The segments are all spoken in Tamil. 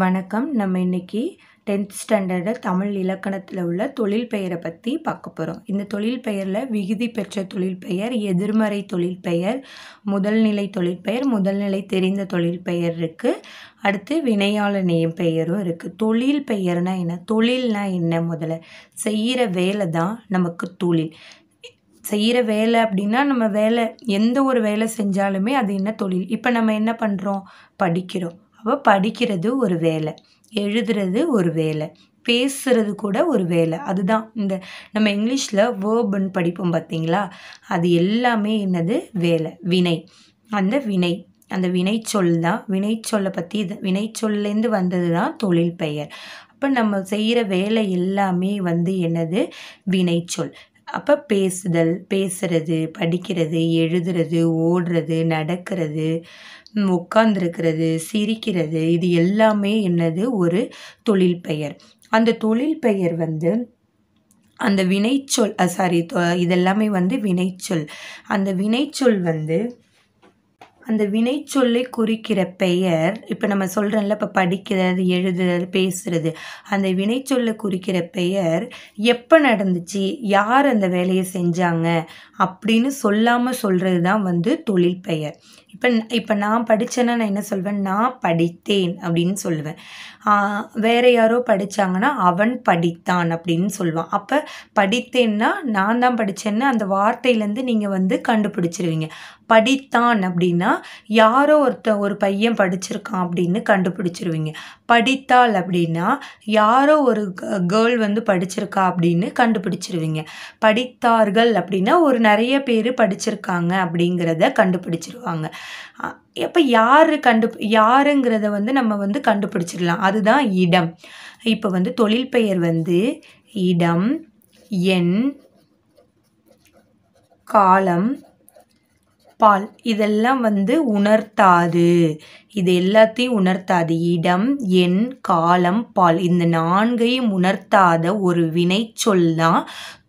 வணக்கம் நம்ம இன்றைக்கி டென்த் ஸ்டாண்டர்டை தமிழ் இலக்கணத்தில் உள்ள தொழில் பெயரை பற்றி பார்க்க போகிறோம் இந்த தொழில் பெயரில் விகுதி பெற்ற தொழில் பெயர் எதிர்மறை தொழில் பெயர் முதல்நிலை தொழில் பெயர் முதல்நிலை தெரிந்த தொழில் பெயர் இருக்குது அடுத்து வினையாள நேம் பெயரும் இருக்குது தொழில் பெயர்னா என்ன தொழில்னால் என்ன முதல்ல செய்கிற வேலை தான் நமக்கு தொழில் செய்கிற வேலை அப்படின்னா நம்ம வேலை எந்த ஒரு வேலை செஞ்சாலுமே அது என்ன தொழில் இப்போ நம்ம என்ன பண்ணுறோம் படிக்கிறோம் அப்போ படிக்கிறது ஒரு வேலை எழுதுறது ஒரு வேலை பேசுறது கூட ஒரு வேலை அதுதான் இந்த நம்ம இங்கிலீஷில் வேர்புன்னு படிப்போம் பார்த்தீங்களா அது எல்லாமே என்னது வேலை வினை அந்த வினை அந்த வினை சொல் தான் வினை சொல்லை பற்றி இது வினை சொல்லேருந்து வந்தது தான் தொழில் பெயர் அப்போ நம்ம செய்கிற வேலை எல்லாமே வந்து என்னது வினைச்சொல் அப்போ பேசுதல் பேசுகிறது படிக்கிறது எழுதுறது ஓடுறது நடக்கிறது உட்கார்ந்துருக்கிறது சிரிக்கிறது இது எல்லாமே என்னது ஒரு தொழில் பெயர் அந்த தொழில் பெயர் வந்து அந்த வினைச்சொல் சாரி இதெல்லாமே வந்து வினைச்சொல் அந்த வினைச்சொல் வந்து அந்த வினை சொல்லை குறிக்கிற பெயர் இப்போ நம்ம சொல்கிறோம்ல இப்போ படிக்கிறது எழுதுறது பேசுறது அந்த வினை சொல்லை குறிக்கிற பெயர் எப்போ நடந்துச்சு யார் அந்த வேலையை செஞ்சாங்க அப்படின்னு சொல்லாமல் சொல்கிறது தான் வந்து தொழில் பெயர் இப்போ இப்போ நான் படித்தேன்னா நான் என்ன சொல்வேன் நான் படித்தேன் அப்படின்னு சொல்லுவேன் வேறு யாரோ படித்தாங்கன்னா அவன் படித்தான் அப்படின்னு சொல்லுவான் அப்போ படித்தேன்னா நான் தான் படித்தேன்னு அந்த வார்த்தையிலேருந்து நீங்கள் வந்து கண்டுபிடிச்சிருவீங்க படித்தான் அப்படின்னா யாரோ ஒருத்த ஒரு பையன் படிச்சிருக்கான் அப்படின்னு கண்டுபிடிச்சிருவீங்க படித்தாள் அப்படின்னா யாரோ ஒரு கேர்ள் வந்து படிச்சிருக்கா அப்படின்னு கண்டுபிடிச்சிருவீங்க படித்தார்கள் அப்படின்னா ஒரு நிறைய பேர் படிச்சிருக்காங்க அப்படிங்கிறத கண்டுபிடிச்சிருவாங்க எப்போ யார் கண்டு யாருங்கிறத வந்து நம்ம வந்து கண்டுபிடிச்சிடலாம் அதுதான் இடம் இப்போ வந்து தொழில் பெயர் வந்து இடம் எண் காலம் பால் இதெல்லாம் வந்து உணர்த்தாது இது எல்லாத்தையும் உணர்த்தாது இடம் எண் காலம் பால் இந்த நான்கையும் உணர்த்தாத ஒரு வினை தான்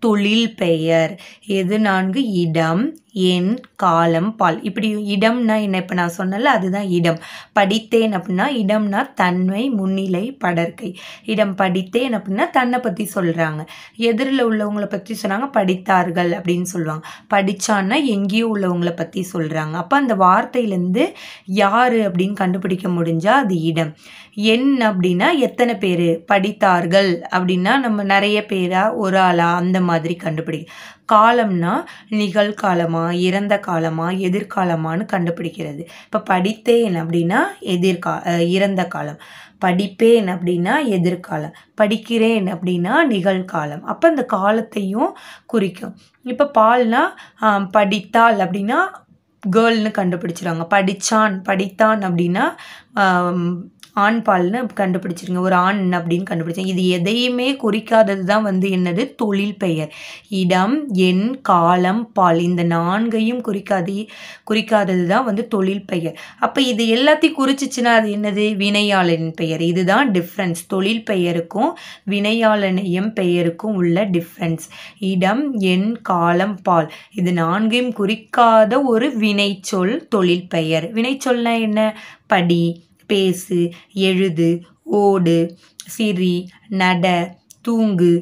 தொழில் பெயர் எது நான்கு இடம் எண் காலம் பால் இப்படி இடம்னா என்ன இப்போ நான் சொன்னல அதுதான் இடம் படித்தேன் அப்படின்னா இடம்னா தன்மை முன்னிலை படற்கை இடம் படித்தேன் அப்படின்னா தன்னை பற்றி சொல்கிறாங்க எதிரில் உள்ளவங்களை பற்றி சொன்னாங்க படித்தார்கள் அப்படின்னு சொல்லுவாங்க படித்தான்னா எங்கேயோ உள்ளவங்களை பற்றி சொல்கிறாங்க அப்போ அந்த வார்த்தையிலேருந்து யார் அப்படின்னு அப்படின்னு கண்டுபிடிக்க முடிஞ்சால் அது இடம் எண் அப்படின்னா எத்தனை பேர் படித்தார்கள் அப்படின்னா நம்ம நிறைய பேராக ஒரு ஆளாக அந்த மாதிரி கண்டுபிடிக்க காலம்னா நிகழ்காலமா இறந்த காலமா எதிர்காலமான்னு கண்டுபிடிக்கிறது இப்போ படித்தேன் அப்படின்னா எதிர்கா இறந்த காலம் படிப்பேன் அப்படின்னா எதிர்காலம் படிக்கிறேன் அப்படின்னா நிகழ்காலம் அப்போ அந்த காலத்தையும் குறிக்கும் இப்போ பால்னா படித்தால் அப்படின்னா கேர்ள்னு கண்டுபிடிச்சிருவாங்க படித்தான் படித்தான் அப்படின்னா ஆண் பால்னு கண்டுபிடிச்சிருங்க ஒரு ஆண் அப்படின்னு கண்டுபிடிச்சிங்க இது எதையுமே குறிக்காதது தான் வந்து என்னது தொழில் பெயர் இடம் எண் காலம் பால் இந்த நான்கையும் குறிக்காது குறிக்காதது தான் வந்து தொழில் பெயர் அப்போ இது எல்லாத்தையும் குறிச்சிச்சுன்னா அது என்னது வினையாளன் பெயர் இதுதான் டிஃப்ரென்ஸ் தொழில் பெயருக்கும் வினையாளனையும் பெயருக்கும் உள்ள டிஃப்ரென்ஸ் இடம் எண் காலம் பால் இது நான்கையும் குறிக்காத ஒரு வினைச்சொல் தொழில் பெயர் வினைச்சொல்னா என்ன படி பேசு எழுது ஓடு சிரி நட தூங்கு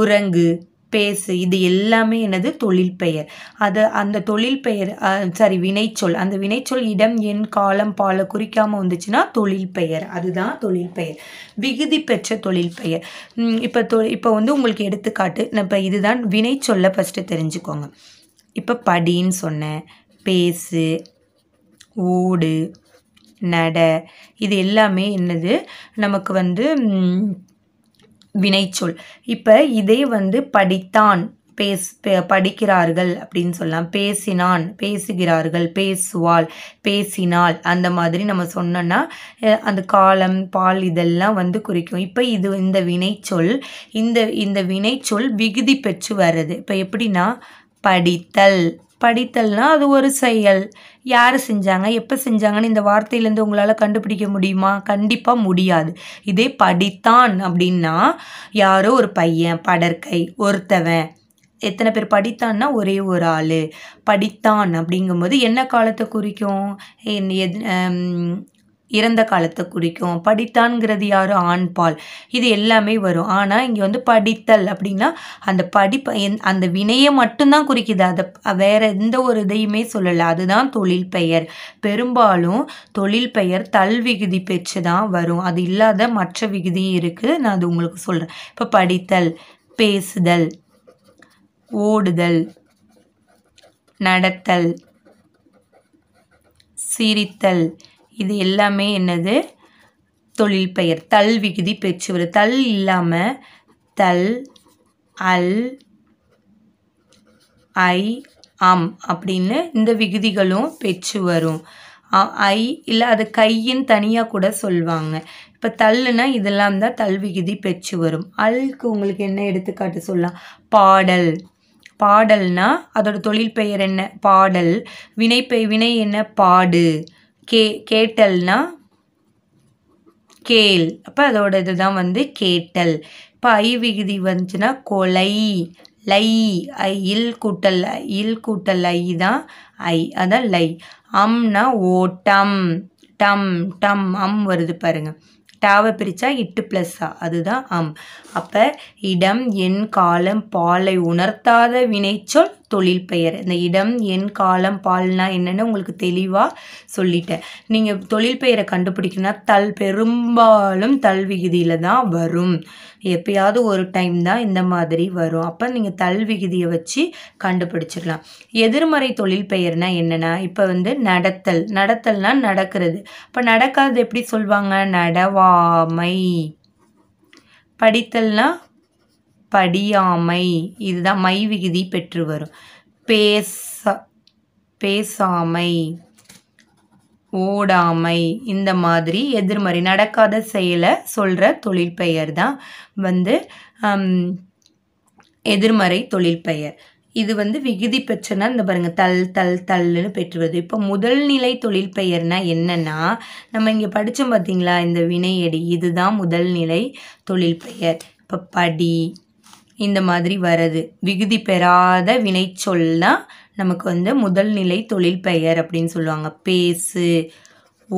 உறங்கு பேசு இது எல்லாமே எனது தொழில் பெயர் அது அந்த தொழில் பெயர் சாரி வினைச்சொல் அந்த வினைச்சொல் இடம் எண் காலம் பால குறிக்காமல் வந்துச்சுன்னா தொழில் பெயர் அதுதான் தொழில் பெயர் விகுதி பெற்ற தொழில் பெயர் இப்போ தொ இப்போ வந்து உங்களுக்கு எடுத்துக்காட்டு இப்போ இதுதான் வினைச்சொல்லை ஃபஸ்ட்டு தெரிஞ்சுக்கோங்க இப்போ படின்னு சொன்னேன் பேசு ஓடு நட இது எல்லாமே என்னது நமக்கு வந்து வினைச்சொல் இப்போ இதே வந்து படித்தான் பேஸ் படிக்கிறார்கள் அப்படின்னு சொல்லலாம் பேசினான் பேசுகிறார்கள் பேசுவாள் பேசினாள் அந்த மாதிரி நம்ம சொன்னோன்னா அந்த காலம் பால் இதெல்லாம் வந்து குறிக்கும் இப்போ இது இந்த வினைச்சொல் இந்த இந்த வினைச்சொல் விகுதி பெற்று வர்றது இப்போ எப்படின்னா படித்தல் படித்தல்னா அது ஒரு செயல் யார் செஞ்சாங்க எப்போ செஞ்சாங்கன்னு இந்த வார்த்தையிலேருந்து உங்களால் கண்டுபிடிக்க முடியுமா கண்டிப்பாக முடியாது இதே படித்தான் அப்படின்னா யாரோ ஒரு பையன் படற்கை ஒருத்தவன் எத்தனை பேர் படித்தான்னா ஒரே ஒரு ஆள் படித்தான் அப்படிங்கும்போது என்ன காலத்தை குறிக்கும் இறந்த காலத்தை குறிக்கும் படித்தான்கிறது யாரும் ஆண் பால் இது எல்லாமே வரும் ஆனால் இங்கே வந்து படித்தல் அப்படின்னா அந்த படிப்ப அந்த வினையை மட்டும்தான் குறிக்குது அதை வேற எந்த ஒரு இதையுமே சொல்லலை அதுதான் தொழில் பெயர் பெரும்பாலும் தொழில் பெயர் தல் விகுதி பெற்று தான் வரும் அது இல்லாத மற்ற விகுதியும் இருக்குது நான் அது உங்களுக்கு சொல்கிறேன் இப்போ படித்தல் பேசுதல் ஓடுதல் நடத்தல் சிரித்தல் இது எல்லாமே என்னது தொழில் பெயர் தல் விகுதி பெற்று வரும் தல் இல்லாமல் தல் அல் ஐ அம் அப்படின்னு இந்த விகுதிகளும் பெற்று வரும் ஐ இல்லை அது கையின் தனியாக கூட சொல்லுவாங்க இப்போ தள்ளுனா இதெல்லாம் தான் விகுதி பெற்று வரும் அல்க்கு உங்களுக்கு என்ன எடுத்துக்காட்டு சொல்லலாம் பாடல் பாடல்னா அதோட தொழில் பெயர் என்ன பாடல் வினை பெய் வினை என்ன பாடு கே கேட்டல்னா கேல் அப்போ அதோட இதுதான் வந்து கேட்டல் இப்போ ஐ விகுதி வந்துச்சுன்னா கொலை லை ஐ இல் கூட்டல் இல் கூட்டல் ஐ தான் ஐ அதான் லை அம்னா ஓட்டம் டம் டம் அம் வருது பாருங்கள் டாவை பிரித்தா இட்டு ப்ளஸ்ஸா அதுதான் அம் அப்போ இடம் என் காலம் பாலை உணர்த்தாத வினைச்சொல் தொழில் பெயர் இந்த இடம் எண் காலம் பால்னா என்னென்னு உங்களுக்கு தெளிவாக சொல்லிட்டேன் நீங்கள் தொழில் பெயரை கண்டுபிடிக்கணும்னா தல் பெரும்பாலும் தல் விகுதியில் தான் வரும் எப்பயாவது ஒரு டைம் தான் இந்த மாதிரி வரும் அப்போ நீங்கள் தல் விகுதியை வச்சு கண்டுபிடிச்சிடலாம் எதிர்மறை தொழில் பெயர்னால் என்னென்னா இப்போ வந்து நடத்தல் நடத்தல்னால் நடக்கிறது இப்போ நடக்காதது எப்படி சொல்லுவாங்க நடவாமை படித்தல்னால் படியாமை இதுதான் மை விகுதி பெற்று வரும் பேச பேசாமை ஓடாமை இந்த மாதிரி எதிர்மறை நடக்காத செயலை சொல்கிற தொழில் பெயர் தான் வந்து எதிர்மறை தொழில் பெயர் இது வந்து விகுதி பெற்றனா இந்த பாருங்கள் தல் தல் தல்லுன்னு பெற்றுவது இப்போ முதல் நிலை தொழில் பெயர்னா என்னென்னா நம்ம இங்கே படித்தோம் பார்த்தீங்களா இந்த வினையடி இதுதான் முதல் நிலை தொழில் பெயர் இப்போ படி இந்த மாதிரி வருது விகுதி பெறாத வினை சொல்லாம் நமக்கு வந்து முதல் நிலை தொழில் பெயர் அப்படின்னு சொல்லுவாங்க பேசு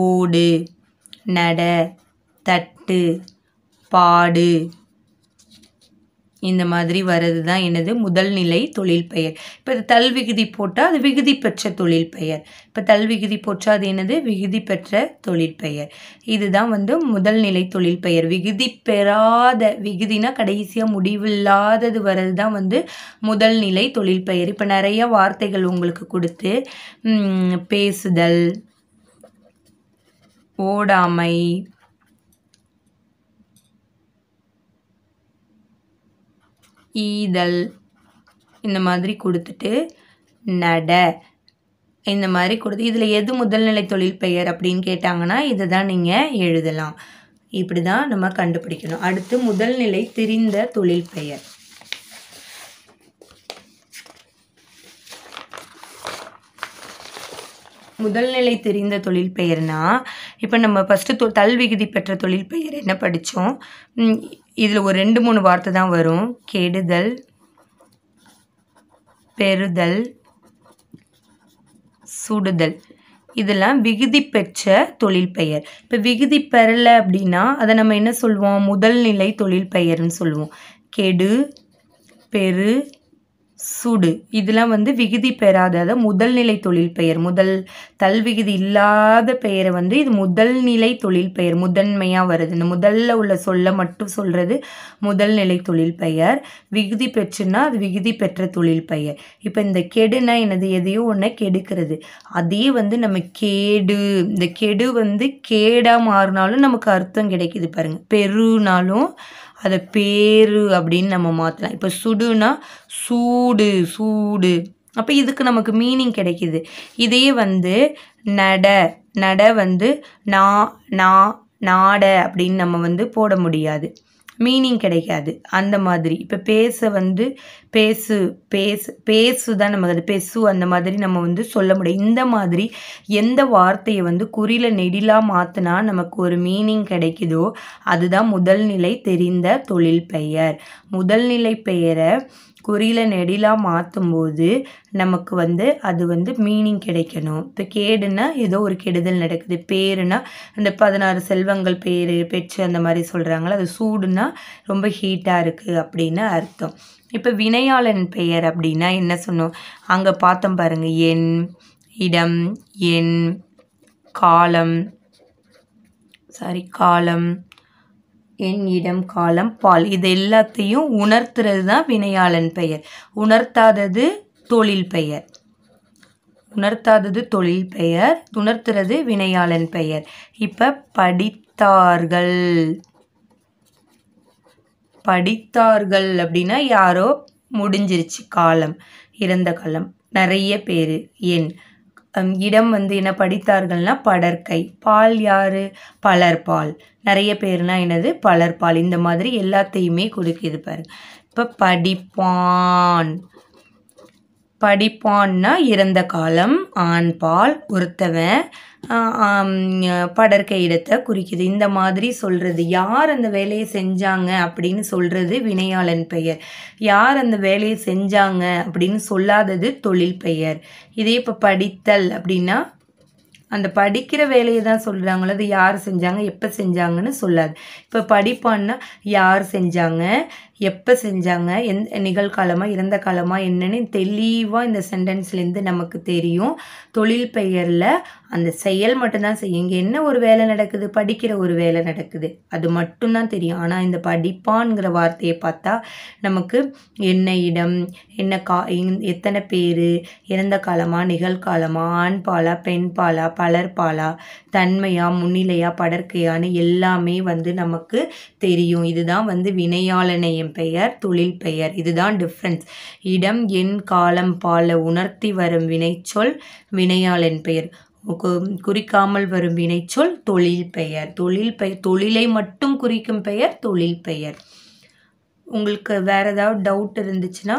ஓடு நட தட்டு பாடு இந்த மாதிரி வர்றது தான் எனது முதல் நிலை தொழில் பெயர் இப்போ இது தல் விகுதி போட்டால் அது விகுதி பெற்ற தொழில் பெயர் இப்போ தல் விகுதி போட்டால் அது எனது விகுதி பெற்ற தொழில் பெயர் இதுதான் வந்து முதல் நிலை தொழில் பெயர் விகுதி பெறாத விகுதினா கடைசியாக முடிவில்லாதது வர்றது தான் வந்து முதல் நிலை தொழில் பெயர் இப்போ நிறைய வார்த்தைகள் உங்களுக்கு கொடுத்து பேசுதல் ஓடாமை ஈதல் இந்த மாதிரி கொடுத்துட்டு நட இந்த மாதிரி கொடுத்து இதில் எது முதல்நிலை தொழில் பெயர் அப்படின்னு கேட்டாங்கன்னா இதை தான் நீங்கள் எழுதலாம் இப்படி தான் நம்ம கண்டுபிடிக்கணும் அடுத்து முதல்நிலை திரிந்த தொழில் பெயர் முதல்நிலை தெரிந்த தொழில் பெயர்னா இப்போ நம்ம ஃபஸ்ட்டு தொ தல்விகுதி பெற்ற தொழில் பெயர் என்ன படித்தோம் இதில் ஒரு ரெண்டு மூணு வார்த்தை தான் வரும் கெடுதல் பெறுதல் சுடுதல் இதெல்லாம் விகுதி பெற்ற தொழில் பெயர் இப்போ விகுதி பெறலை அப்படின்னா அதை நம்ம என்ன சொல்லுவோம் முதல்நிலை தொழில் பெயர்னு சொல்லுவோம் கெடு பெரு சுடு இதெல்லாம் வந்து விகுதி பெறாத முதல்நிலை தொழில் பெயர் முதல் தல் விகுதி இல்லாத பெயரை வந்து இது முதல்நிலை தொழில் பெயர் முதன்மையாக வருது இந்த முதல்ல உள்ள சொல்ல மட்டும் சொல்கிறது முதல்நிலை தொழில் பெயர் விகுதி பெற்றுன்னா அது விகுதி பெற்ற தொழில் பெயர் இப்போ இந்த கெடுனா எனது எதையோ ஒன்று கெடுக்கிறது அதே வந்து நம்ம கேடு இந்த கெடு வந்து கேடாக மாறினாலும் நமக்கு அர்த்தம் கிடைக்கிது பாருங்கள் பெருனாலும் அதை பேரு அப்படின்னு நம்ம மாற்றலாம் இப்போ சுடுனா சூடு சூடு அப்போ இதுக்கு நமக்கு மீனிங் கிடைக்கிது இதே வந்து நட நட வந்து நா நா நாட அப்படின்னு நம்ம வந்து போட முடியாது மீனிங் கிடைக்காது அந்த மாதிரி இப்போ பேச வந்து பேசு பேசு பேசு தான் நமக்கு அது பேசு அந்த மாதிரி நம்ம வந்து சொல்ல முடியும் இந்த மாதிரி எந்த வார்த்தையை வந்து குறியில் நெடிலாக மாற்றினா நமக்கு ஒரு மீனிங் கிடைக்குதோ அதுதான் முதல்நிலை தெரிந்த தொழில் பெயர் முதல்நிலை பெயரை குறியில் நெடிலாம் மாற்றும்போது நமக்கு வந்து அது வந்து மீனிங் கிடைக்கணும் இப்போ கேடுன்னா ஏதோ ஒரு கெடுதல் நடக்குது பேருனா அந்த பதினாறு செல்வங்கள் பேர் பெற்று அந்த மாதிரி சொல்கிறாங்களா அது சூடுனா ரொம்ப ஹீட்டாக இருக்குது அப்படின்னு அர்த்தம் இப்போ வினையாளன் பெயர் அப்படின்னா என்ன சொன்னோம் அங்கே பார்த்தோம் பாருங்கள் எண் இடம் எண் காலம் சாரி காலம் என் இடம் காலம் பால் இது எல்லாத்தையும் உணர்த்துறது தான் வினையாளன் பெயர் உணர்த்தாதது தொழில் பெயர் உணர்த்தாதது தொழில் பெயர் உணர்த்துறது வினையாளன் பெயர் இப்போ படித்தார்கள் படித்தார்கள் அப்படின்னா யாரோ முடிஞ்சிருச்சு காலம் இறந்த காலம் நிறைய பேர் என் இடம் வந்து என்ன படித்தார்கள்னா படற்கை பால் யார் பலர்பால் நிறைய பேர்னா என்னது பலர்பால் இந்த மாதிரி எல்லாத்தையுமே கொடுக்குது பாருங்க இப்போ படிப்பான் படிப்பான்னா இறந்த காலம் ஆண்பால் ஒருத்தவன் படற்கை இடத்தை குறிக்குது இந்த மாதிரி சொல்கிறது யார் அந்த வேலையை செஞ்சாங்க அப்படின்னு சொல்கிறது வினையாளன் பெயர் யார் அந்த வேலையை செஞ்சாங்க அப்படின்னு சொல்லாதது தொழில் பெயர் இதே இப்போ படித்தல் அப்படின்னா அந்த படிக்கிற வேலையை தான் சொல்கிறாங்களோ அது யார் செஞ்சாங்க எப்போ செஞ்சாங்கன்னு சொல்லாது இப்போ படிப்பான்னா யார் செஞ்சாங்க எப்போ செஞ்சாங்க எந்த நிகழ்காலமாக இறந்த காலமாக என்னன்னு தெளிவாக இந்த சென்டென்ஸ்லேருந்து நமக்கு தெரியும் தொழில் பெயரில் அந்த செயல் மட்டும்தான் செய்யும் இங்கே என்ன ஒரு வேலை நடக்குது படிக்கிற ஒரு வேலை நடக்குது அது மட்டும்தான் தெரியும் ஆனால் இந்த படிப்பான்ங்கிற வார்த்தையை பார்த்தா நமக்கு என்ன இடம் என்ன கா எத்தனை பேர் இறந்த காலமாக நிகழ்காலமா ஆண் பாலா பெண் பாலா பலர் பாலா தன்மையா முன்னிலையா படற்கையான்னு எல்லாமே வந்து நமக்கு தெரியும் இதுதான் வந்து வினையாளனையும் பெயர் தொழில் பெயர் இதுதான் டிஃப்ரென்ஸ் இடம் எண் காலம் பால உணர்த்தி வரும் வினைச்சொல் வினையாளன் பெயர் குறிக்காமல் வரும் வினைச்சொல் தொழில் பெயர் தொழில் பெயர் தொழிலை மட்டும் குறிக்கும் பெயர் தொழில் பெயர் உங்களுக்கு வேறு ஏதாவது டவுட் இருந்துச்சுன்னா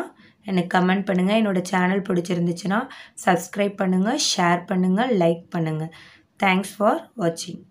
எனக்கு கமெண்ட் பண்ணுங்கள் என்னோடய சேனல் பிடிச்சிருந்துச்சுன்னா சப்ஸ்கிரைப் பண்ணுங்கள் ஷேர் பண்ணுங்கள் லைக் பண்ணுங்கள் தேங்க்ஸ் ஃபார் வாட்சிங்